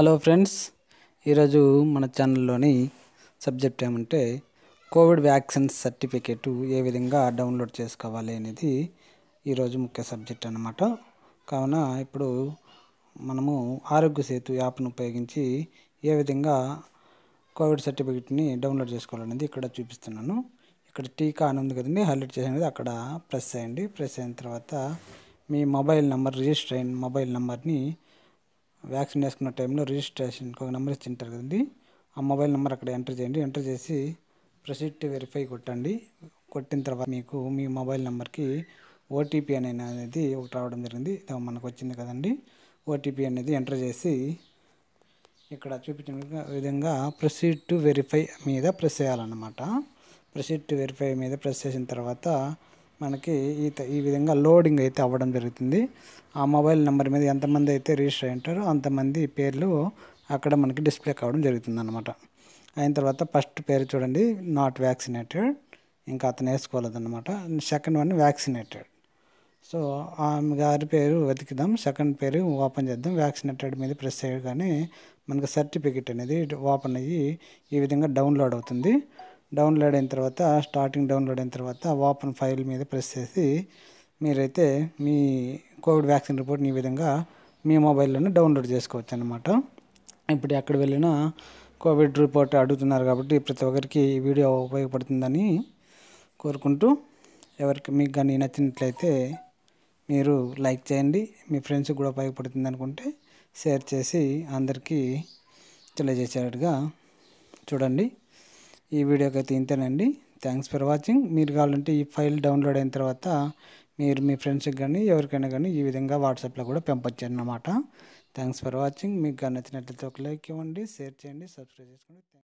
hello friends ఈరోజు మన ఛానల్లోని సబ్జెక్ట్ ఏమంటే కోవిడ్ వ్యాక్సిన్ సర్టిఫికేటు ఏ విధంగా డౌన్లోడ్ చేసుకోవాలి అనేది ఈరోజు ముఖ్య సబ్జెక్ట్ అన్నమాట కావున ఇప్పుడు మనము ఆరోగ్య సేతు యాప్ను ఉపయోగించి ఏ విధంగా కోవిడ్ సర్టిఫికేట్ని డౌన్లోడ్ చేసుకోవాలనేది ఇక్కడ చూపిస్తున్నాను ఇక్కడ టీకా అని ఉంది కదండి హైలైట్ చేసేది అక్కడ ప్రెస్ చేయండి ప్రెస్ అయిన తర్వాత మీ మొబైల్ నెంబర్ రిజిస్టర్ అయిన మొబైల్ నెంబర్ని వ్యాక్సిన్ వేసుకున్న టైంలో రిజిస్ట్రేషన్ ఒక నెంబర్ ఇచ్చింటారు కదండి ఆ మొబైల్ నెంబర్ అక్కడ ఎంటర్ చేయండి ఎంటర్ చేసి ప్రొసీడ్ వెరిఫై కొట్టండి కొట్టిన తర్వాత మీకు మీ మొబైల్ నెంబర్కి ఓటీపీ అనేది ఒకటి రావడం జరిగింది మనకు వచ్చింది కదండి ఓటీపీ అనేది ఎంటర్ చేసి ఇక్కడ చూపించిన విధంగా ప్రొసీడ్ టు వెరిఫై మీద ప్రెస్ చేయాలన్నమాట ప్రొసీడ్ టు వెరిఫై మీద ప్రెస్ చేసిన తర్వాత మనకి ఈత ఈ విధంగా లోడింగ్ అయితే అవ్వడం జరుగుతుంది ఆ మొబైల్ నెంబర్ మీద ఎంతమంది అయితే రిజిస్టర్ అయి ఉంటారో అంతమంది పేర్లు అక్కడ మనకి డిస్ప్లే కావడం జరుగుతుంది అనమాట అయిన తర్వాత ఫస్ట్ పేరు చూడండి నాట్ వ్యాక్సినేటెడ్ ఇంకా అతను వేసుకోలేదన్నమాట సెకండ్ వన్ వ్యాక్సినేటెడ్ సో ఆమె గారి పేరు వెతికిదాం సెకండ్ పేరు ఓపెన్ చేద్దాం వ్యాక్సినేటెడ్ మీద ప్రెస్ చేయగానే మనకు సర్టిఫికెట్ అనేది ఓపెన్ అయ్యి ఈ విధంగా డౌన్లోడ్ అవుతుంది డౌన్లోడ్ అయిన తర్వాత స్టార్టింగ్ డౌన్లోడ్ అయిన తర్వాత ఓపెన్ ఫైల్ మీద ప్రెస్ చేసి మీరైతే మీ కోవిడ్ వ్యాక్సిన్ రిపోర్ట్ ఈ విధంగా మీ మొబైల్లోనే డౌన్లోడ్ చేసుకోవచ్చు అనమాట ఇప్పుడు ఎక్కడ వెళ్ళినా కోవిడ్ రిపోర్ట్ అడుగుతున్నారు కాబట్టి ప్రతి ఒక్కరికి ఈ వీడియో ఉపయోగపడుతుందని కోరుకుంటూ ఎవరికి మీకు కానీ నచ్చినట్లయితే మీరు లైక్ చేయండి మీ ఫ్రెండ్స్కి కూడా ఉపయోగపడుతుంది అనుకుంటే షేర్ చేసి అందరికీ తెలియజేసేటట్టుగా చూడండి ఈ వీడియోకి అయితే ఇంతేనండి థ్యాంక్స్ ఫర్ వాచింగ్ మీరు కావాలంటే ఈ ఫైల్ డౌన్లోడ్ అయిన తర్వాత మీరు మీ ఫ్రెండ్స్కి కానీ ఎవరికైనా కానీ ఈ విధంగా వాట్సాప్లో కూడా పంపొచ్చు అన్నమాట థ్యాంక్స్ ఫర్ వాచింగ్ మీకు నచ్చినట్లయితే ఒక లైక్ ఇవ్వండి షేర్ చేయండి సబ్స్క్రైబ్ చేసుకోండి